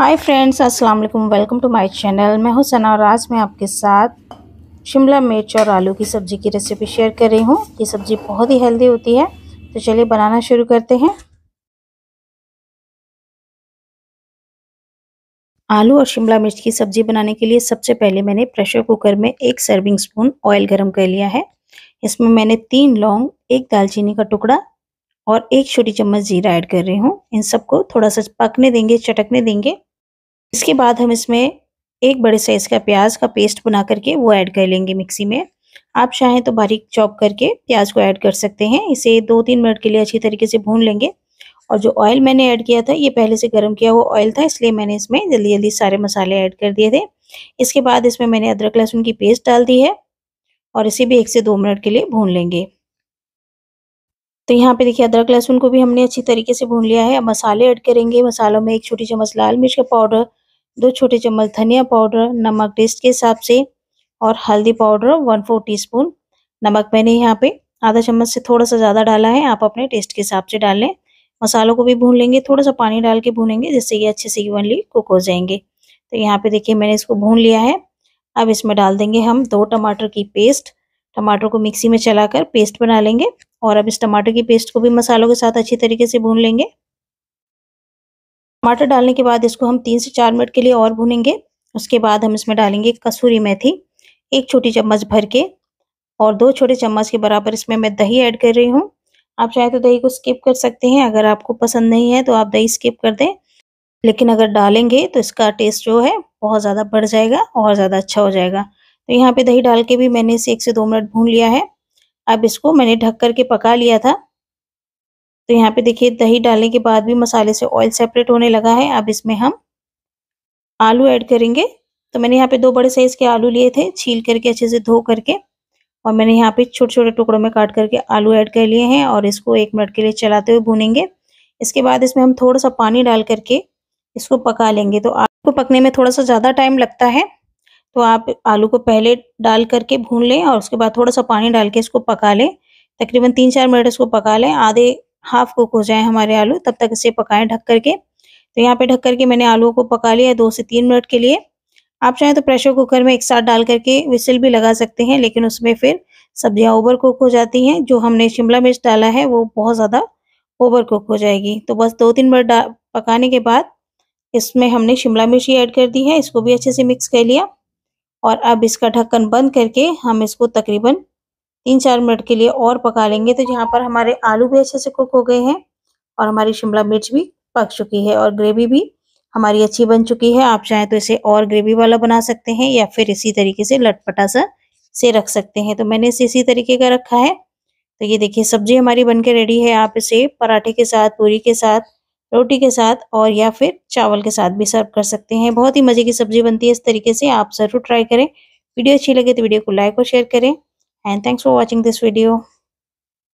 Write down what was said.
hi friends अस्सलाम वालेकुम welcome to my channel मैं हूं सना और आज मैं आपके साथ शिमला मिर्च और आलू की सब्ज़ी की रेसिपी शेयर कर रही हूं ये सब्ज़ी बहुत ही हेल्दी होती है तो चलिए बनाना शुरू करते हैं आलू और शिमला मिर्च की सब्ज़ी बनाने के लिए सबसे पहले मैंने प्रेशर कुकर में एक सर्विंग स्पून ऑयल गर्म कर लिया है इसमें मैंने तीन लौंग एक दालचीनी का टुकड़ा और एक छोटी चम्मच जीरा ऐड कर रही हूँ इन सबको थोड़ा सा पकने देंगे चटकने देंगे इसके बाद हम इसमें एक बड़े साइज का प्याज का पेस्ट बना करके वो ऐड कर लेंगे मिक्सी में आप चाहें तो बारीक चॉप करके प्याज को ऐड कर सकते हैं इसे दो तीन मिनट के लिए अच्छी तरीके से भून लेंगे और जो ऑयल मैंने ऐड किया था ये पहले से गर्म किया हुआ ऑयल था इसलिए मैंने इसमें जल्दी जल्दी सारे मसाले ऐड कर दिए थे इसके बाद इसमें मैंने अदरक लहसुन की पेस्ट डाल दी है और इसे भी एक से दो मिनट के लिए भून लेंगे तो यहाँ पे देखिए अदरक लहसुन को भी हमने अच्छी तरीके से भून लिया है अब मसाले ऐड करेंगे मसालों में एक छोटी चम्मच लाल मिर्च का पाउडर दो छोटे चम्मच धनिया पाउडर नमक टेस्ट के हिसाब से और हल्दी powder one four teaspoon नमक मैंने यहाँ पे आधा चम्मच से थोड़ा सा ज़्यादा डाला है आप अपने टेस्ट के हिसाब से डाल लें मसालों को भी भून लेंगे थोड़ा सा पानी डाल के भूनेंगे जिससे ये अच्छे से इवनली कुक हो जाएंगे तो यहाँ पे देखिए मैंने इसको भून लिया है अब इसमें डाल देंगे हम दो टमाटर की पेस्ट टमाटर को मिक्सी में चला पेस्ट बना लेंगे और अब इस टमाटर की पेस्ट को भी मसालों के साथ अच्छी तरीके से भून लेंगे टमाटर डालने के बाद इसको हम तीन से चार मिनट के लिए और भूनेंगे उसके बाद हम इसमें डालेंगे कसूरी मेथी एक छोटी चम्मच भर के और दो छोटे चम्मच के बराबर इसमें मैं दही ऐड कर रही हूँ आप चाहे तो दही को स्किप कर सकते हैं अगर आपको पसंद नहीं है तो आप दही स्किप कर दें लेकिन अगर डालेंगे तो इसका टेस्ट जो है बहुत ज़्यादा बढ़ जाएगा और ज़्यादा अच्छा हो जाएगा तो यहाँ पे दही डाल के भी मैंने इसे एक से दो मिनट भून लिया है अब इसको मैंने ढक करके पका लिया था तो यहाँ पे देखिए दही डालने के बाद भी मसाले से ऑयल सेपरेट होने लगा है अब इसमें हम आलू ऐड करेंगे तो मैंने यहाँ पे दो बड़े साइज़ के आलू लिए थे छील करके अच्छे से धो करके और मैंने यहाँ पे छोटे छोटे टुकड़ों में काट करके आलू ऐड कर लिए हैं और इसको एक मिनट के लिए चलाते हुए भूनेंगे इसके बाद इसमें हम थोड़ा सा पानी डाल करके इसको पका लेंगे तो आलू को पकने में थोड़ा सा ज़्यादा टाइम लगता है तो आप आलू को पहले डाल करके भून लें और उसके बाद थोड़ा सा पानी डाल के इसको पका लें तकरीबन तीन चार मिनट इसको पका लें आधे हाफ कुक हो जाए हमारे आलू तब तक इसे पकाएं ढक करके तो यहाँ पे ढक करके मैंने आलू को पका लिया दो से तीन मिनट के लिए आप चाहें तो प्रेशर कुकर में एक साथ डाल करके विसिल भी लगा सकते हैं लेकिन उसमें फिर सब्जियाँ ओवर कुक हो जाती हैं जो हमने शिमला मिर्च डाला है वो बहुत ज़्यादा ओवर कुक हो जाएगी तो बस दो तीन मिनट पकाने के बाद इसमें हमने शिमला मिर्च ही ऐड कर दी है इसको भी अच्छे से मिक्स कर लिया और अब इसका ढक्कन बंद करके हम इसको तकरीबन तीन चार मिनट के लिए और पका लेंगे तो यहाँ पर हमारे आलू भी अच्छे से कुक हो गए हैं और हमारी शिमला मिर्च भी पक चुकी है और ग्रेवी भी हमारी अच्छी बन चुकी है आप चाहें तो इसे और ग्रेवी वाला बना सकते हैं या फिर इसी तरीके से लटपटा सा से रख सकते हैं तो मैंने इसे इसी तरीके का रखा है तो ये देखिए सब्जी हमारी के रेडी है आप इसे पराठे के साथ पूरी के साथ रोटी के साथ और या फिर चावल के साथ भी सर्व कर सकते हैं बहुत ही मज़े की सब्जी बनती है इस तरीके से आप ज़रूर ट्राई करें वीडियो अच्छी लगे तो वीडियो को लाइक और शेयर करें and thanks for watching this video